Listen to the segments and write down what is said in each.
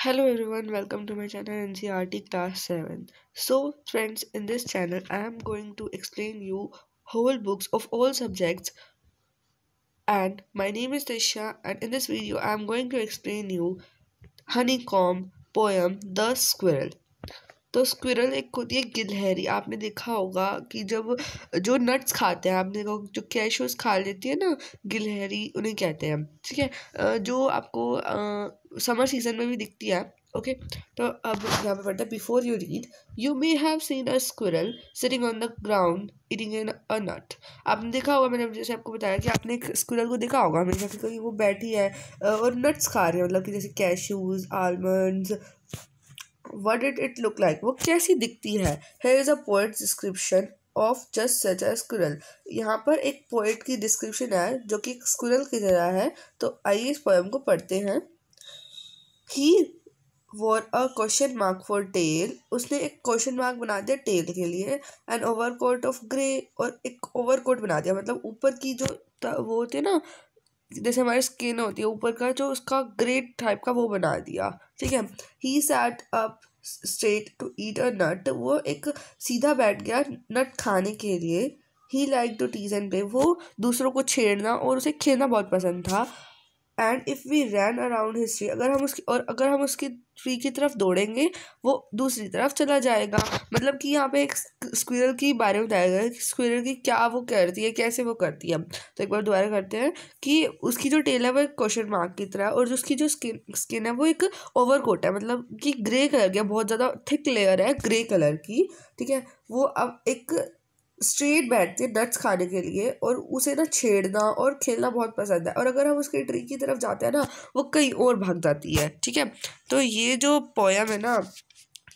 Hello everyone, welcome to my channel NCRT class 7. So friends, in this channel I am going to explain you whole books of all subjects and my name is Tisha and in this video I am going to explain you honeycomb poem The Squirrel. तो squirrel एक होती है गिलहरी आपने देखा होगा कि जब जो नट्स खाते हैं आपने देखा जो कैशोज खा लेती है ना गिलहरी उन्हें कहते हैं ठीक है जो आपको आ, समर सीजन में भी दिखती है ओके तो अब यहाँ पे पड़ता है before you read you may have seen a squirrel sitting on the ground eating an a nut आपने देखा होगा मैंने जैसे आपको बताया कि आपने एक स्क्विरल को देखा होगा मेरे ख्याल क्योंकि वो बैठी है और नट्स खा रहे हैं मतलब कि जैसे cashews almonds what did it look like वो कैसी दिखती है here is a poet description of just such a squirrel यहाँ पर एक पोइट की डिस्क्रिप्शन है जो कि एक की तरह है तो आइए इस पोएम को पढ़ते हैं he wore a question mark for tail उसने एक क्वेश्चन मार्क बना दिया टेल के लिए and overcoat of grey और एक ओवर कोट बना दिया मतलब ऊपर की जो वो होती है ना जैसे हमारी स्किन होती है ऊपर का जो उसका ग्रे टाइप का वो बना दिया ठीक है he sat up straight to eat a nut वो एक सीधा बैठ गया नट खाने के लिए he like to tease and play वो दूसरों को छेड़ना और उसे खेलना बहुत पसंद था and if we ran around his tree अगर हम उसकी और अगर हम उसकी ट्री की तरफ दौड़ेंगे वो दूसरी तरफ चला जाएगा मतलब कि यहाँ पे एक स्क्विरल की बारे में बताया गया है कि स्क्विरल की क्या वो करती है कैसे वो करती है तो एक बार दोबारा करते हैं कि उसकी जो टेल है वो एक क्वेश्चन मार्क की तरह और उसकी जो स्किन स्किन है वो एक ओवर कोट है मतलब कि ग्रे कलर की बहुत ज़्यादा थिक लेयर है ग्रे कलर की ठीक है वो अब एक स्ट्रेट बैठती है नट्स खाने के लिए और उसे ना छेड़ना और खेलना बहुत पसंद है और अगर हम उसके ट्री की तरफ जाते हैं ना वो कहीं और भाग जाती है ठीक है तो ये जो पोयम है ना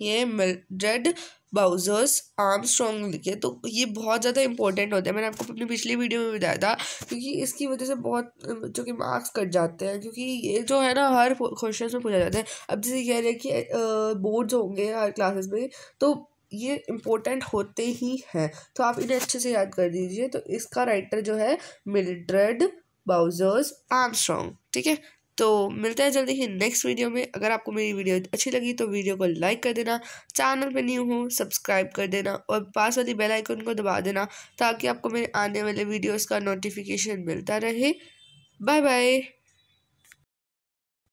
ये रेड बाउजर्स आर्म स्ट्रॉन्ग लिखे तो ये बहुत ज़्यादा इंपॉर्टेंट होता है मैंने आपको अपनी पिछली वीडियो में बताया था क्योंकि इसकी वजह से बहुत जो कि मार्क्स कट जाते हैं क्योंकि ये जो है ना हर क्वेश्चन में पूछा जाता है अब जैसे कह रहे हैं कि बोर्ड्स होंगे हर क्लासेस में तो ये इम्पोर्टेंट होते ही हैं तो आप इन्हें अच्छे से याद कर दीजिए तो इसका राइटर जो है मिल्ड्रेड बाउजर्स आर्मस्ट्रॉन्ग ठीक है तो मिलता है जल्दी ही नेक्स्ट वीडियो में अगर आपको मेरी वीडियो अच्छी लगी तो वीडियो को लाइक कर देना चैनल पे न्यू हो सब्सक्राइब कर देना और पास वाली बेल आइकन को दबा देना ताकि आपको मेरे आने वाले वीडियोस का नोटिफिकेशन मिलता रहे बाय बाय